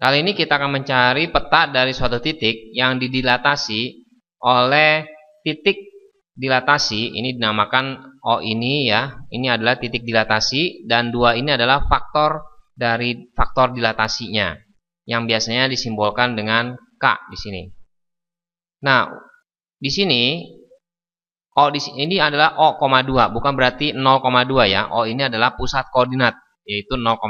Kali ini kita akan mencari peta dari suatu titik yang didilatasi oleh titik dilatasi. Ini dinamakan O oh, ini ya. Ini adalah titik dilatasi dan dua ini adalah faktor dari faktor dilatasinya yang biasanya disimbolkan dengan K di sini. Nah, di sini O oh, di sini ini adalah O,2, bukan berarti 0,2 ya. O oh, ini adalah pusat koordinat yaitu 0,0.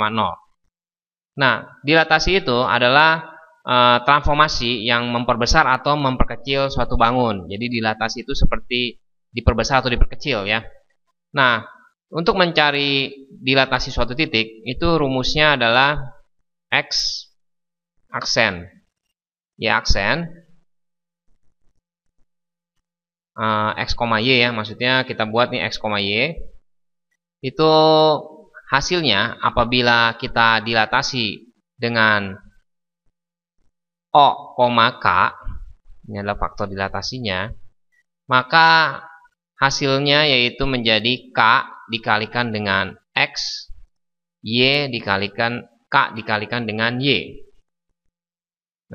Nah, dilatasi itu adalah e, transformasi yang memperbesar atau memperkecil suatu bangun. Jadi dilatasi itu seperti diperbesar atau diperkecil ya. Nah, untuk mencari dilatasi suatu titik itu rumusnya adalah x aksen. Ya aksen uh, x, y ya maksudnya kita buat nih x, y itu Hasilnya apabila kita dilatasi dengan O, K, ini adalah faktor dilatasinya, maka hasilnya yaitu menjadi K dikalikan dengan X, Y dikalikan K dikalikan dengan Y.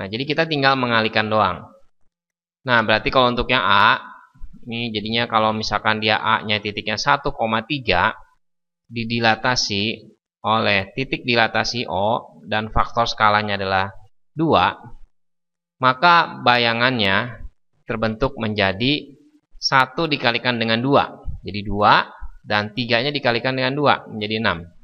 Nah, jadi kita tinggal mengalikan doang. Nah, berarti kalau untuk yang A, ini jadinya kalau misalkan dia A-nya titiknya 1,3, didilatasi oleh titik dilatasi O dan faktor skalanya adalah 2, maka bayangannya terbentuk menjadi 1 dikalikan dengan 2. Jadi 2 dan 3-nya dikalikan dengan 2 menjadi 6.